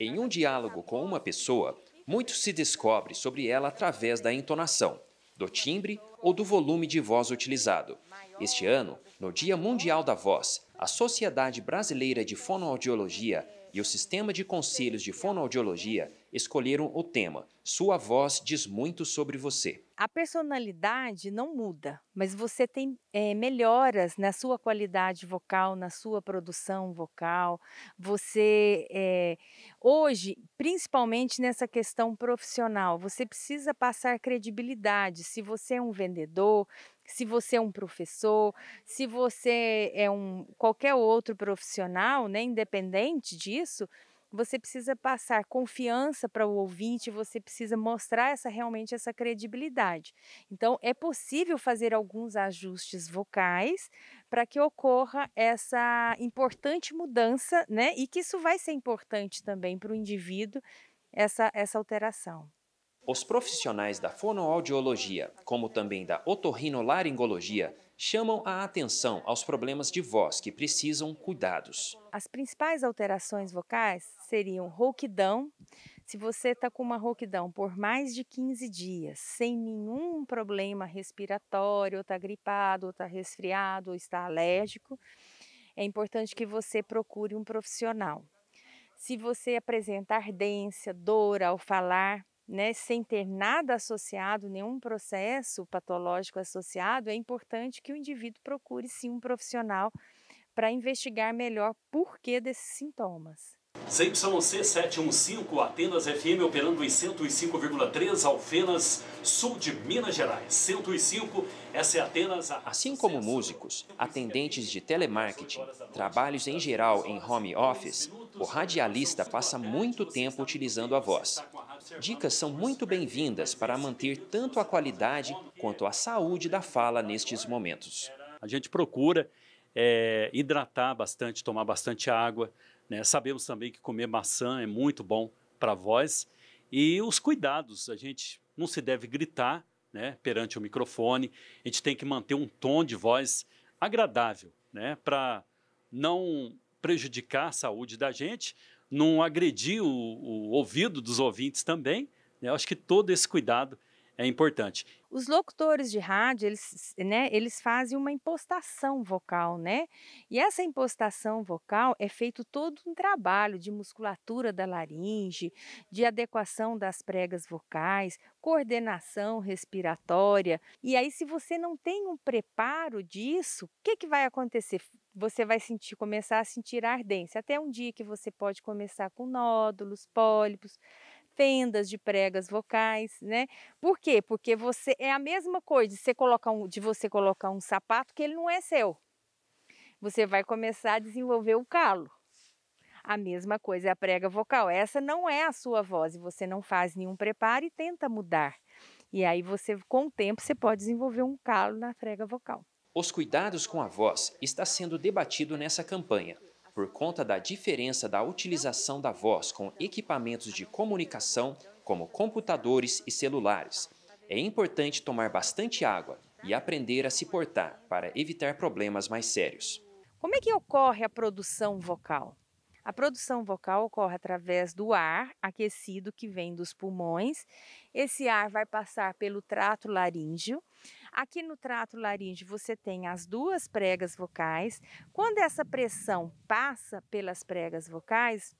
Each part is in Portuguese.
Em um diálogo com uma pessoa, muito se descobre sobre ela através da entonação, do timbre ou do volume de voz utilizado. Este ano, no Dia Mundial da Voz, a Sociedade Brasileira de Fonoaudiologia e o Sistema de Conselhos de Fonoaudiologia escolheram o tema Sua Voz Diz Muito Sobre Você. A personalidade não muda, mas você tem é, melhoras na sua qualidade vocal, na sua produção vocal. Você, é, hoje, principalmente nessa questão profissional, você precisa passar credibilidade. Se você é um vendedor, se você é um professor, se você é um qualquer outro profissional, né, independente disso, você precisa passar confiança para o ouvinte, você precisa mostrar essa realmente essa credibilidade. Então é possível fazer alguns ajustes vocais para que ocorra essa importante mudança, né? E que isso vai ser importante também para o indivíduo essa essa alteração. Os profissionais da fonoaudiologia, como também da otorrinolaringologia, chamam a atenção aos problemas de voz que precisam cuidados. As principais alterações vocais seriam rouquidão, se você está com uma rouquidão por mais de 15 dias, sem nenhum problema respiratório, ou está gripado, ou está resfriado, ou está alérgico, é importante que você procure um profissional. Se você apresenta ardência, dor ao falar, né, sem ter nada associado, nenhum processo patológico associado, é importante que o indivíduo procure sim um profissional para investigar melhor o porquê desses sintomas. ZYC715, Atenas FM, operando em 105,3, Alfenas, sul de Minas Gerais. 105, essa é Atenas... A... Assim como músicos, atendentes de telemarketing, trabalhos em geral em home office, o radialista passa muito tempo utilizando a voz. Dicas são muito bem-vindas para manter tanto a qualidade quanto a saúde da fala nestes momentos. A gente procura é, hidratar bastante, tomar bastante água, né? Sabemos também que comer maçã é muito bom para a voz. E os cuidados, a gente não se deve gritar né, perante o microfone, a gente tem que manter um tom de voz agradável, né, para não prejudicar a saúde da gente, não agredir o, o ouvido dos ouvintes também. Né? Eu acho que todo esse cuidado é importante. Os locutores de rádio, eles, né, eles fazem uma impostação vocal, né? E essa impostação vocal é feito todo um trabalho de musculatura da laringe, de adequação das pregas vocais, coordenação respiratória. E aí, se você não tem um preparo disso, o que, que vai acontecer? Você vai sentir, começar a sentir ardência, até um dia que você pode começar com nódulos, pólipos fendas de pregas vocais, né? Por quê? Porque você é a mesma coisa de você colocar um, de você colocar um sapato que ele não é seu. Você vai começar a desenvolver o calo. A mesma coisa é a prega vocal. Essa não é a sua voz e você não faz nenhum preparo e tenta mudar. E aí você, com o tempo, você pode desenvolver um calo na prega vocal. Os cuidados com a voz está sendo debatido nessa campanha por conta da diferença da utilização da voz com equipamentos de comunicação, como computadores e celulares. É importante tomar bastante água e aprender a se portar para evitar problemas mais sérios. Como é que ocorre a produção vocal? A produção vocal ocorre através do ar aquecido que vem dos pulmões. Esse ar vai passar pelo trato laríngeo. Aqui no trato laríngeo você tem as duas pregas vocais. Quando essa pressão passa pelas pregas vocais,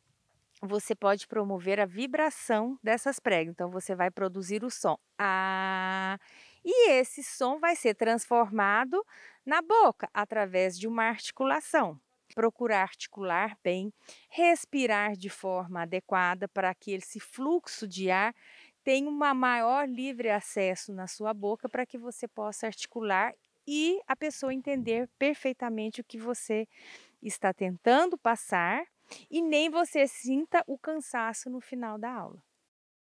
você pode promover a vibração dessas pregas. Então você vai produzir o som. Ah, e esse som vai ser transformado na boca através de uma articulação procurar articular bem, respirar de forma adequada para que esse fluxo de ar tenha uma maior livre acesso na sua boca para que você possa articular e a pessoa entender perfeitamente o que você está tentando passar e nem você sinta o cansaço no final da aula.